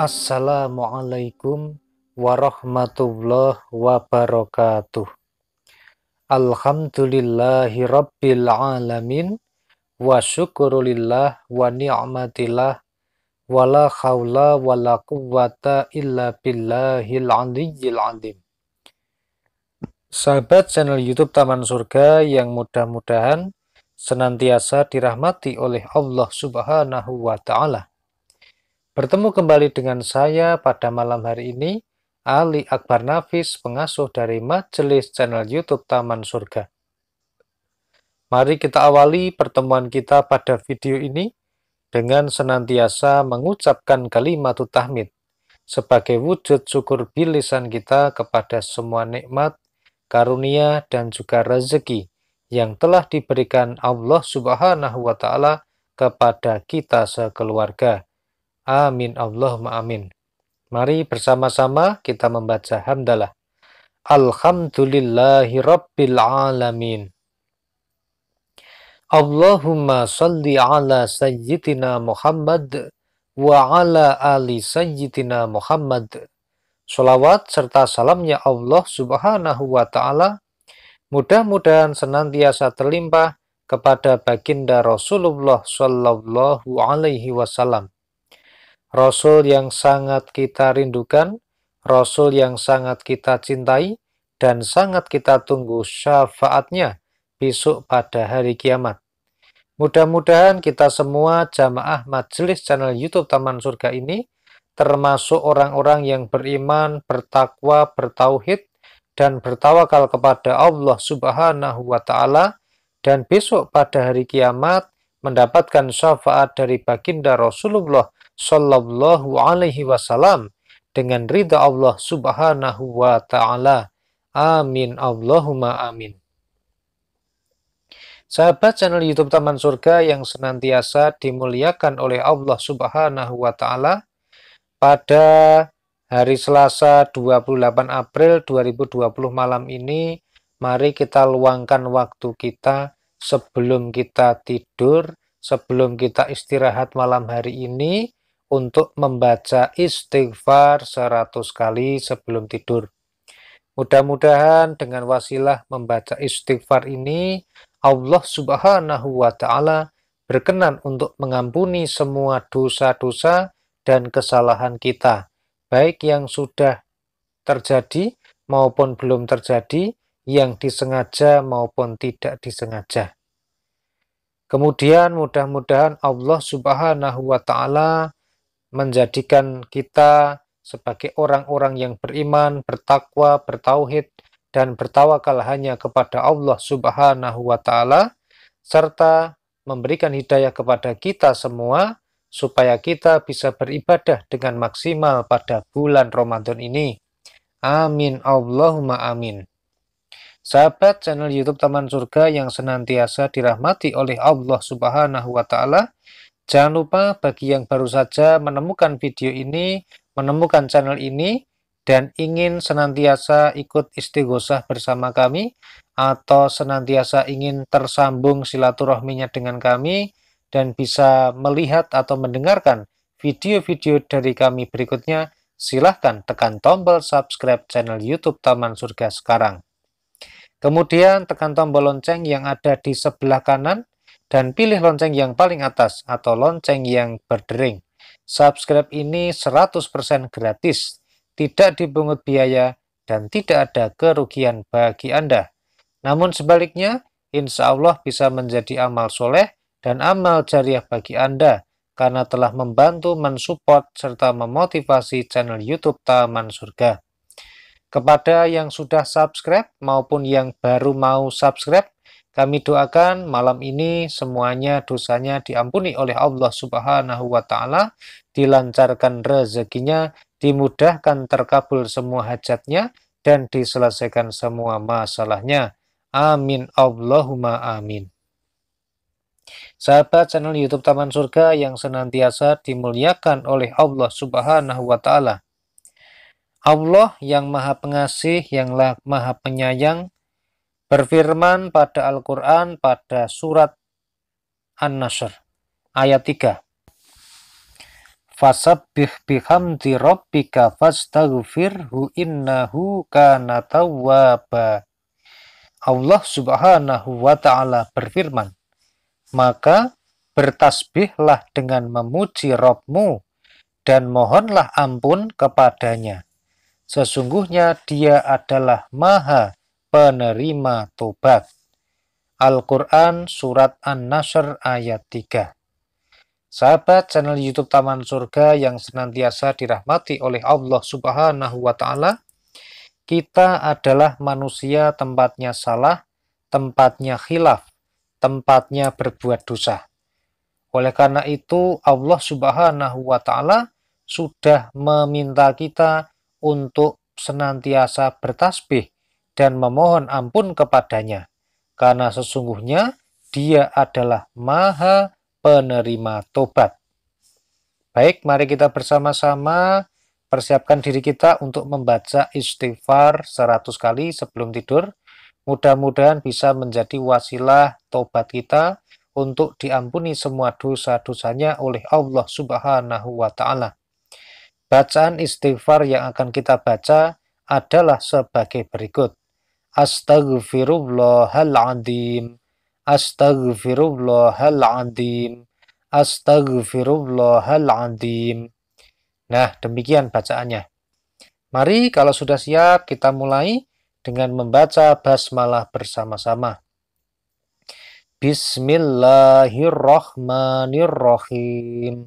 Assalamualaikum warahmatullahi wabarakatuh. Alhamdulillahi rabbil alamin wa syukurulillah wa ni'matillah khawla wa la quwwata illa billahil aliyyil azim. Sahabat channel YouTube Taman Surga yang mudah-mudahan senantiasa dirahmati oleh Allah Subhanahu wa taala. Bertemu kembali dengan saya pada malam hari ini, Ali Akbar Nafis, pengasuh dari Majelis channel YouTube Taman Surga. Mari kita awali pertemuan kita pada video ini dengan senantiasa mengucapkan kalimat tahmid sebagai wujud syukur bilisan kita kepada semua nikmat, karunia, dan juga rezeki yang telah diberikan Allah Subhanahu wa Ta'ala kepada kita sekeluarga Amin Allahumma amin. Mari bersama-sama kita membaca hamdalah. Alhamdulillahi Rabbil Alamin. Allahumma salli ala Sayyidina Muhammad wa ala ali Sayyidina Muhammad. Salawat serta salamnya Allah subhanahu wa ta'ala mudah-mudahan senantiasa terlimpah kepada baginda Rasulullah sallallahu alaihi wasallam Rasul yang sangat kita rindukan, Rasul yang sangat kita cintai, dan sangat kita tunggu syafaatnya besok pada hari kiamat. Mudah-mudahan kita semua jamaah majelis channel YouTube Taman Surga ini termasuk orang-orang yang beriman, bertakwa, bertauhid, dan bertawakal kepada Allah Subhanahu wa Ta'ala, dan besok pada hari kiamat mendapatkan syafaat dari baginda Rasulullah Shallallahu Alaihi Wasallam dengan ridha Allah Subhanahu Wa Taala. Amin Allahumma amin. Sahabat channel YouTube Taman Surga yang senantiasa dimuliakan oleh Allah Subhanahu Wa Taala, pada hari Selasa 28 April 2020 malam ini, mari kita luangkan waktu kita sebelum kita tidur, sebelum kita istirahat malam hari ini untuk membaca istighfar 100 kali sebelum tidur. Mudah-mudahan dengan wasilah membaca istighfar ini Allah Subhanahu wa taala berkenan untuk mengampuni semua dosa-dosa dan kesalahan kita, baik yang sudah terjadi maupun belum terjadi yang disengaja maupun tidak disengaja. Kemudian mudah-mudahan Allah Subhanahu wa taala menjadikan kita sebagai orang-orang yang beriman, bertakwa, bertauhid dan bertawakal hanya kepada Allah Subhanahu wa taala serta memberikan hidayah kepada kita semua supaya kita bisa beribadah dengan maksimal pada bulan Ramadan ini. Amin Allahumma amin. Sahabat channel YouTube Taman Surga yang senantiasa dirahmati oleh Allah Subhanahu wa taala, jangan lupa bagi yang baru saja menemukan video ini, menemukan channel ini dan ingin senantiasa ikut istighosah bersama kami atau senantiasa ingin tersambung silaturahminya dengan kami dan bisa melihat atau mendengarkan video-video dari kami berikutnya, silahkan tekan tombol subscribe channel YouTube Taman Surga sekarang. Kemudian tekan tombol lonceng yang ada di sebelah kanan dan pilih lonceng yang paling atas atau lonceng yang berdering. Subscribe ini 100% gratis, tidak dibungut biaya, dan tidak ada kerugian bagi Anda. Namun sebaliknya, insya Allah bisa menjadi amal soleh dan amal jariah bagi Anda karena telah membantu mensupport serta memotivasi channel YouTube Taman Surga. Kepada yang sudah subscribe maupun yang baru mau subscribe, kami doakan malam ini semuanya dosanya diampuni oleh Allah Subhanahu wa taala, dilancarkan rezekinya, dimudahkan terkabul semua hajatnya dan diselesaikan semua masalahnya. Amin Allahumma amin. Sahabat channel YouTube Taman Surga yang senantiasa dimuliakan oleh Allah Subhanahu wa taala. Allah yang maha pengasih, yang maha penyayang, berfirman pada Al-Quran pada surat An-Nasr, ayat 3. Fasabbih bihamdi rabbika fastaghfirhu innahu kana tawwaba. Allah subhanahu wa ta'ala berfirman, maka bertasbihlah dengan memuji Robmu dan mohonlah ampun kepadanya Sesungguhnya dia adalah maha penerima tobat. Al-Quran Surat An-Nasr ayat 3 Sahabat channel YouTube Taman Surga yang senantiasa dirahmati oleh Allah Subhanahu wa Ta'ala, kita adalah manusia tempatnya salah, tempatnya khilaf, tempatnya berbuat dosa. Oleh karena itu, Allah Subhanahu wa Ta'ala sudah meminta kita untuk senantiasa bertasbih dan memohon ampun kepadanya, karena sesungguhnya dia adalah maha penerima tobat. Baik, mari kita bersama-sama persiapkan diri kita untuk membaca istighfar 100 kali sebelum tidur. Mudah-mudahan bisa menjadi wasilah tobat kita untuk diampuni semua dosa-dosanya oleh Allah Subhanahu wa taala. Bacaan istighfar yang akan kita baca adalah sebagai berikut. Astaghfirullahaladzim. Astaghfirullahaladzim. Astaghfirullahaladzim. Nah, demikian bacaannya. Mari kalau sudah siap kita mulai dengan membaca basmalah bersama-sama. Bismillahirrahmanirrahim.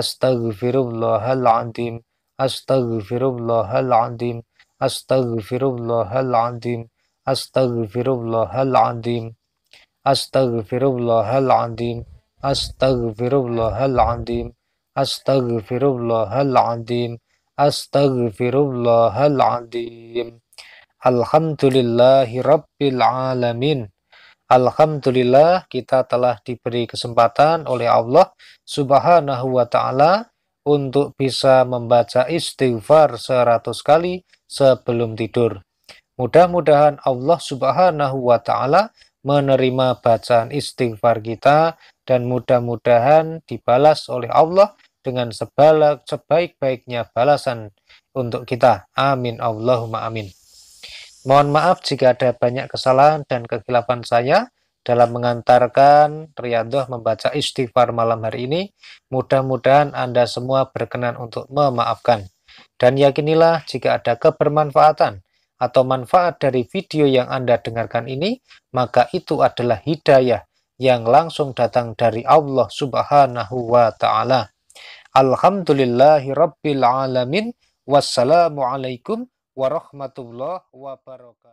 أستغفر الله العظيم أستغفر الله العظيم أستغفر الله العظيم أستغفر الله العظيم أستغفر الله العظيم أستغفر الله العظيم أستغفر الله العظيم أستغفر الله العظيم الحمد لله رب العالمين Alhamdulillah kita telah diberi kesempatan oleh Allah subhanahu wa ta'ala untuk bisa membaca istighfar seratus kali sebelum tidur. Mudah-mudahan Allah subhanahu wa ta'ala menerima bacaan istighfar kita dan mudah-mudahan dibalas oleh Allah dengan sebaik-baiknya balasan untuk kita. Amin. Allahumma amin. Mohon maaf jika ada banyak kesalahan dan kekhilafan saya dalam mengantarkan Riyadhah membaca istighfar malam hari ini. Mudah-mudahan Anda semua berkenan untuk memaafkan. Dan yakinilah jika ada kebermanfaatan atau manfaat dari video yang Anda dengarkan ini, maka itu adalah hidayah yang langsung datang dari Allah Subhanahu wa taala. Alhamdulillahi rabbil alamin. Wassalamualaikum warahmatullahi wabarakatuh.